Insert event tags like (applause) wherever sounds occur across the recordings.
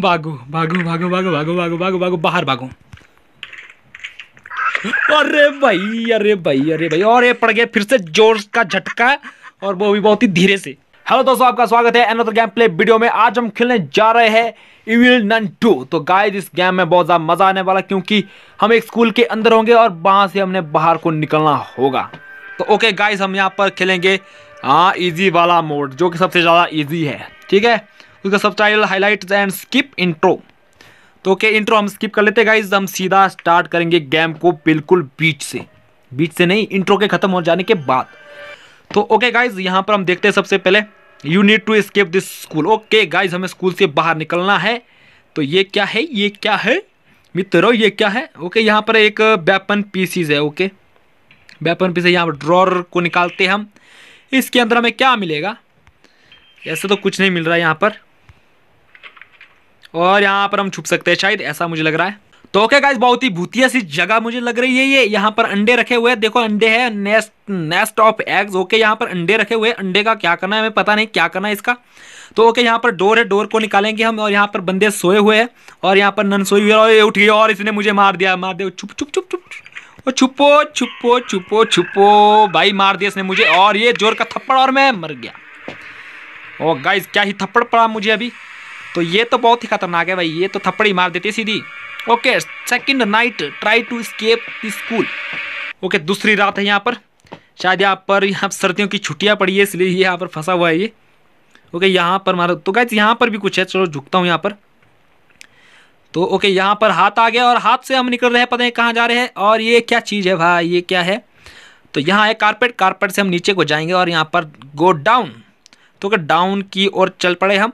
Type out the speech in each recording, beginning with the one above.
भागो भागो भागो भागो भागो भागो भागो भागो बाहर भागो अरे भाई अरे भाई अरे भाई और ये पड़ गया फिर से जोर का झटका और वो भी बहुत ही धीरे से हेलो दोस्तों आपका स्वागत है एनोदर गेम प्ले वीडियो में आज हम खेलने जा रहे हैं इविल नन टू तो गाइस इस गेम में बहुत ज़्यादा मज़ा आने वाला क्योंकि हम एक स्कूल के अंदर होंगे और वहाँ से हमने बाहर को निकलना होगा तो ओके गाइस हम यहाँ पर खेलेंगे हाँ ईजी वाला मोड जो कि सबसे ज़्यादा ईजी है ठीक है उसका सब title highlight and skip intro तो ओके इंट्रो हम स्किप कर लेते गाइज हम सीधा स्टार्ट करेंगे गेम को बिल्कुल बीच से बीच से नहीं इंट्रो के ख़त्म हो जाने के बाद तो ओके गाइज यहाँ पर हम देखते हैं सबसे पहले you need to escape this school okay guys हमें स्कूल से बाहर निकलना है तो ये क्या है ये क्या है मित्रों ये क्या है ओके यहाँ पर एक वेपन पीसीज है ओके वेपन पीसेज यहाँ पर ड्रॉर को निकालते हैं हम इसके अंदर हमें क्या मिलेगा ऐसे तो कुछ नहीं मिल रहा है यहाँ पर और यहाँ पर हम छुप सकते हैं शायद ऐसा मुझे लग रहा है तो ओके गाइस बहुत ही भूतिया सी जगह मुझे लग रही है ये यहाँ पर अंडे रखे हुए हैं देखो अंडे है nest nest of eggs okay यहाँ पर अंडे रखे हुए हैं अंडे का क्या करना है हमें पता नहीं क्या करना है इसका तो ओके यहाँ पर डोर है डोर को निकालेंगे हम और यहाँ पर बंदे सोए हुए हैं और यहाँ पर नन सोई हुई है और उठ गई और इसने मुझे मार दिया मार दिया छुप छुप छुप छुप और छुपो छुपो छुपो छुपो भाई मार दिया इसने मुझे और ये जोर का थप्पड़ और मैं मर गया ओ गाइज क्या ही थप्पड़ पड़ा मुझे अभी तो ये तो बहुत ही खतरनाक है भाई ये तो थप्पड़ी मार देती है सीधी okay second night try to escape the school okay दूसरी रात है यहाँ पर शायद यहाँ पर यहाँ सर्दियों की छुट्टियाँ पड़ी है इसलिए ये यहाँ पर फंसा हुआ है ये ओके यहाँ पर मारो तो गैस यहाँ पर भी कुछ है चलो झुकता हूँ यहाँ पर तो ओके यहाँ पर हाथ आ गया और हाथ से हम निकल रहे हैं पता नहीं कहाँ जा रहे हैं और ये क्या चीज़ है भाई ये क्या है तो यहाँ है कारपेट कारपेट से हम नीचे को जाएंगे और यहाँ पर गो डाउन तो ओके डाउन की ओर चल पड़े हम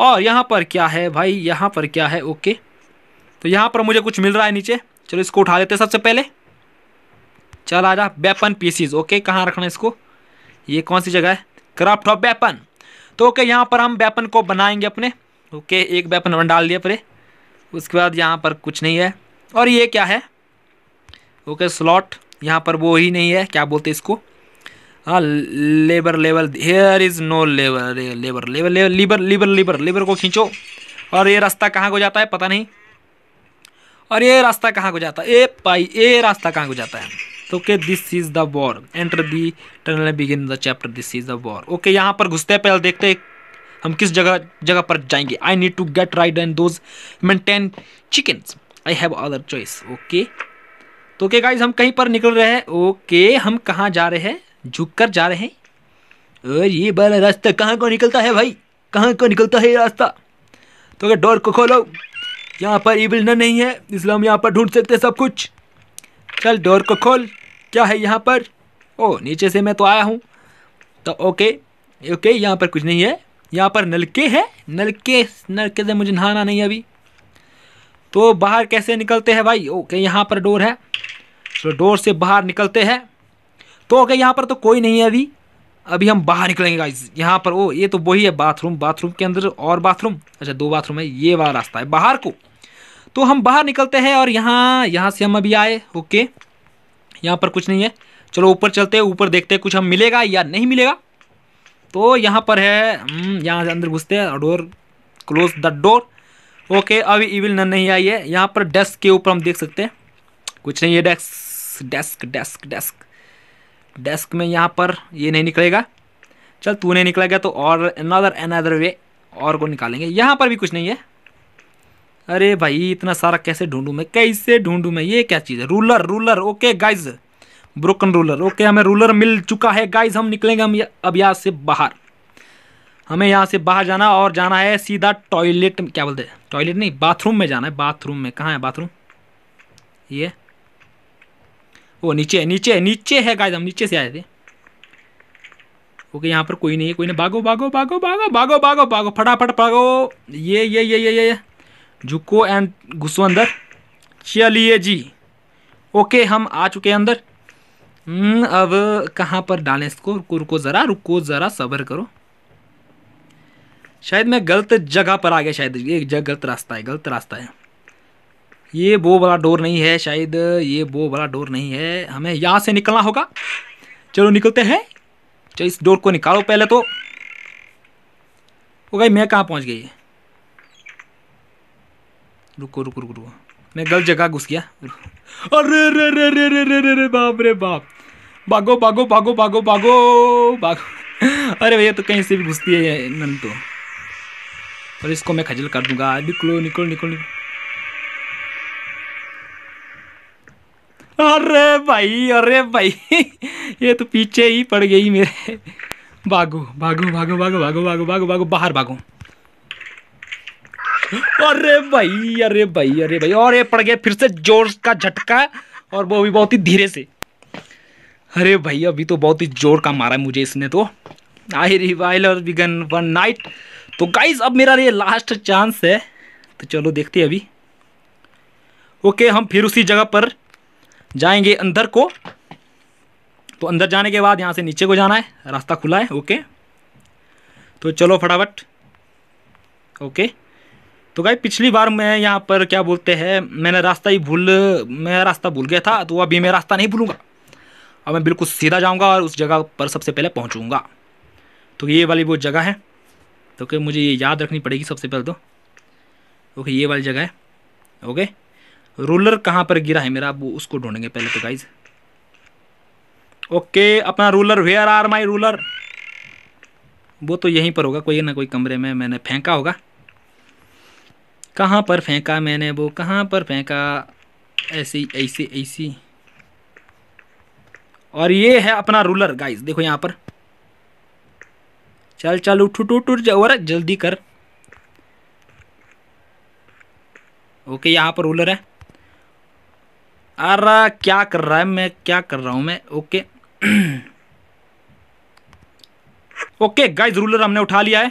और यहाँ पर क्या है भाई यहाँ पर क्या है ओके तो यहाँ पर मुझे कुछ मिल रहा है नीचे चलो इसको उठा लेते हैं सबसे पहले चल आ जा वेपन पीसीज ओके कहाँ रखना है इसको ये कौन सी जगह है क्राफ्ट ऑफ वेपन तो ओके यहाँ पर हम वेपन को बनाएंगे अपने ओके एक वेपन डाल दिया परे उसके बाद यहाँ पर कुछ नहीं है और ये क्या है ओके स्लॉट यहाँ पर वो ही नहीं है क्या बोलते इसको हाँ labour labour here is no labour labour labour labour labour labour labour को खींचो और ये रास्ता कहाँ को जाता है पता नहीं और ये रास्ता कहाँ को जाता है ए पाई ए रास्ता कहाँ को जाता है तो okay this is the war enter the tunnel begin the chapter this is the war okay यहाँ पर घुसते हैं पहले देखते हैं हम किस जगह जगह पर जाएंगे I need to get ride and those maintain chicken I have other choice okay तो ओके गाइज हम कहीं पर निकल रहे हैं ओके okay, हम कहाँ जा रहे हैं झुक कर जा रहे हैं और ये बड़ा रास्ता कहाँ को निकलता है भाई कहाँ को निकलता है ये रास्ता तो अगर डोर को खोलो यहाँ पर ईबिल न नहीं है इसलिए हम यहाँ पर ढूंढ सकते हैं सब कुछ चल डोर को खोल क्या है यहाँ पर ओ नीचे से मैं तो आया हूँ तो ओके ओके यहाँ पर कुछ नहीं है यहाँ पर नलके हैं नलके नलके से मुझे नहाना नहीं अभी तो बाहर कैसे निकलते हैं भाई ओके यहाँ पर डोर है तो डोर से बाहर निकलते हैं तो अगर यहाँ पर तो कोई नहीं है अभी अभी हम बाहर निकलेंगे गाइज यहाँ पर ओ ये तो वही है बाथरूम बाथरूम के अंदर और बाथरूम अच्छा दो बाथरूम है ये वाला रास्ता है बाहर को तो हम बाहर निकलते हैं और यहाँ यहाँ से हम अभी आए ओके यहाँ पर कुछ नहीं है चलो ऊपर चलते हैं ऊपर देखते हैं कुछ हम मिलेगा या नहीं मिलेगा तो यहाँ पर है हम्म, यहाँ से अंदर घुसते हैं door close the door okay अभी इविल नन नहीं आई है यहाँ पर डेस्क के ऊपर हम देख सकते हैं कुछ नहीं है desk desk desk desk desk में यहाँ पर ये नहीं निकलेगा चल तू नहीं निकलेगा तो और अनदर अनदर वे और को निकालेंगे यहाँ पर भी कुछ नहीं है अरे भाई इतना सारा कैसे ढूंढू मैं कैसे ढूंढूँ मैं ये क्या चीज़ है ruler ruler okay guys broken ruler okay हमें रूलर मिल चुका है गाइज हम निकलेंगे हम अब यहाँ से बाहर हमें यहाँ से बाहर जाना और जाना है सीधा टॉयलेट क्या बोलते हैं टॉयलेट नहीं बाथरूम में जाना है बाथरूम में कहाँ है बाथरूम ये वो नीचे है नीचे है नीचे है गाइस हम नीचे से आए थे ओके यहाँ पर कोई नहीं है कोई नहीं भागो भागो भागो भागो भागो भागो भागो फटाफट भागो ये ये ये ये ये झुको एंड घुसो अंदर चलिए जी ओके हम आ चुके हैं अंदर हम्म, अब कहाँ पर डालें इसको रुको रुको ज़रा रुको ज़रा सब्र करो शायद मैं गलत जगह पर आ गया शायद ये गलत रास्ता है गलत रास्ता है ये वो वाला डोर नहीं है शायद ये वो वाला डोर नहीं है हमें यहाँ से निकलना होगा चलो निकलते हैं चलो इस डोर को निकालो पहले तो ओ भाई मैं कहाँ पहुँच गई रुको रुको रुको रुको मैं गलत जगह घुस गया अरे रे रे रे रे रे रे रे बाप रे बाप भागो भागो भागो भागो भागो भागो अरे भैया तो कहीं से भी घुसती है नन तो और इसको मैं खजल कर दूंगा निकलो निकलो निकलो, निकलो। अरे भाई अरे भाई (laughs) ये तो पीछे ही पड़ गई मेरे भागो भागो भागो भागो भागो भागो भागो भागो बाहर भागो अरे भाई अरे भाई अरे भाई और ये पड़ गया फिर से जोर का झटका और वो भी बहुत ही धीरे से अरे भाई अभी तो बहुत ही जोर का मारा मुझे इसने तो आई रिवाइल और बिगन वन नाइट तो गाइज अब मेरा ये लास्ट चांस है तो चलो देखते हैं अभी ओके हम फिर उसी जगह पर जाएंगे अंदर को तो अंदर जाने के बाद यहाँ से नीचे को जाना है रास्ता खुला है ओके तो चलो फटाफट ओके तो भाई पिछली बार मैं यहाँ पर क्या बोलते हैं मैंने रास्ता ही भूल मैं रास्ता भूल गया था तो अभी मैं रास्ता नहीं भूलूँगा अब मैं बिल्कुल सीधा जाऊँगा और उस जगह पर सबसे पहले पहुँचूँगा तो ये वाली वो जगह है तो कि मुझे ये याद रखनी पड़ेगी सबसे पहले तो ओके ये वाली जगह है ओके रोलर कहाँ पर गिरा है मेरा वो उसको ढूंढेंगे पहले तो गाइज ओके अपना ruler where are my ruler वो तो यहीं पर होगा कोई ना कोई कमरे में मैंने फेंका होगा कहाँ पर फेंका मैंने वो कहाँ पर फेंका ऐसी ऐसी ऐसी और ये है अपना रूलर गाइस देखो यहाँ पर चल चल उठ उठ उठ जाओ जल्दी कर ओके यहाँ पर रूलर है अरे क्या कर रहा है मैं क्या कर रहा हूँ मैं ओके (clears throat) ओके गाइस रूलर हमने उठा लिया है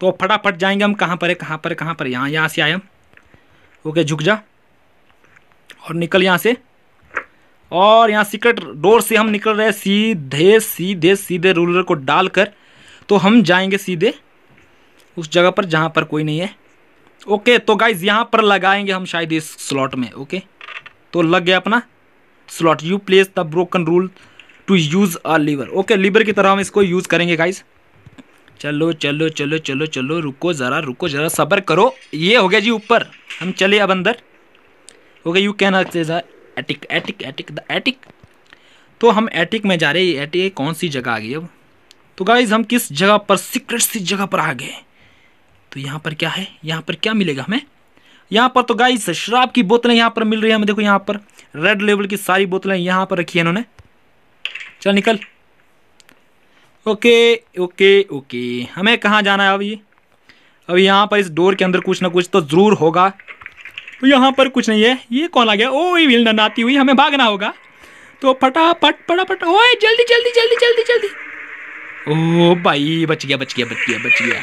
तो फटाफट जाएंगे हम कहाँ पर है कहाँ पर है कहाँ पर यहाँ यहाँ से आए हम ओके झुक जा और निकल यहाँ से और यहाँ सीक्रेट डोर से हम निकल रहे हैं सीधे सीधे सीधे रूलर को डालकर तो हम जाएंगे सीधे उस जगह पर जहाँ पर कोई नहीं है ओके तो गाइज यहाँ पर लगाएंगे हम शायद इस स्लॉट में ओके तो लग गया अपना slot you place the broken rule to use a lever okay lever की तरह हम इसको यूज़ करेंगे गाइस चलो चलो चलो चलो चलो रुको ज़रा रुको ज़रा सबर करो ये हो गया जी ऊपर हम चले अब अंदर हो गया you can access attic attic attic the attic तो हम एटिक में जा रहे हैं एटिक कौन सी जगह आ गई अब तो गाइज हम किस जगह पर सीक्रेट सी जगह पर आ गए तो यहाँ पर क्या है यहाँ पर क्या मिलेगा हमें यहाँ पर तो गाइस शराब की बोतलें यहाँ पर मिल रही है हमें देखो यहाँ पर रेड लेवल की सारी बोतलें यहाँ पर रखी है इन्होंने चल निकल ओके ओके ओके हमें कहाँ जाना है अब ये अब यहाँ पर इस डोर के अंदर कुछ ना कुछ तो ज़रूर होगा तो यहाँ पर कुछ नहीं है ये कौन आ गया ओ ये विलन आती हुई हमें भागना होगा तो फटाफट फटाफट ओए जल्दी जल्दी जल्दी जल्दी जल्दी ओ भाई बच गया बच गया बच गया बच गया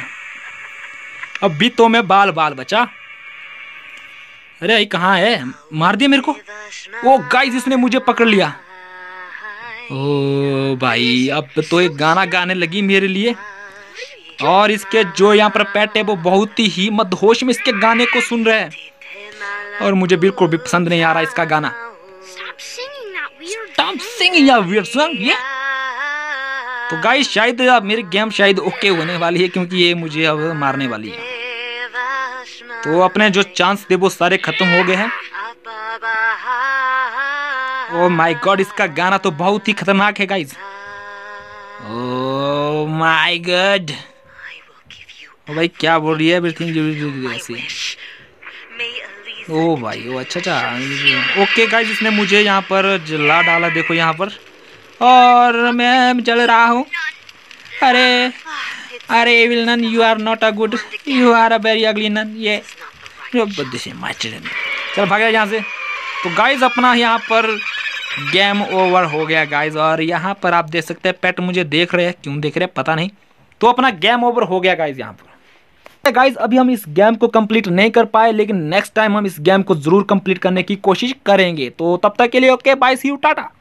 अब भी तो मैं बाल बाल बचा अरे भाई कहाँ है मार दिया मेरे को ओ गाइस इसने मुझे पकड़ लिया ओ भाई अब तो एक गाना गाने लगी मेरे लिए और इसके जो यहाँ पर पेट है वो बहुत ही मदहोश में इसके गाने को सुन रहे हैं और मुझे बिल्कुल भी पसंद नहीं आ रहा इसका गाना Stop singing that weird song, yeah? तो गाइस शायद अब मेरी गेम शायद ओके होने वाली है क्योंकि ये मुझे अब मारने वाली है तो अपने जो चांस थे वो सारे खत्म हो गए हैं ओ माय गॉड इसका गाना तो बहुत ही खतरनाक है गाइज ओ माय गॉड भाई क्या बोल रही है एवरीथिंग जो भी ऐसी ओ oh भाई ओ oh, अच्छा अच्छा ओके गाइज इसने मुझे यहाँ पर जला डाला देखो यहाँ पर और मैं जल रहा हूँ अरे अरे Evil Nun you are not a good you are a very ugly nun ये बुद्धि से मास्टर चल भाग गया यहाँ से तो गाइज अपना यहाँ पर गेम ओवर हो गया गाइज और यहाँ पर आप देख सकते हैं पेट मुझे देख रहे हैं क्यों देख रहे हैं पता नहीं तो अपना गेम ओवर हो गया गाइज यहाँ पर गाइज तो अभी हम इस गेम को कंप्लीट नहीं कर पाए लेकिन नेक्स्ट टाइम हम इस गेम को जरूर कंप्लीट करने की कोशिश करेंगे तो तब तक के लिए okay bye see you Tata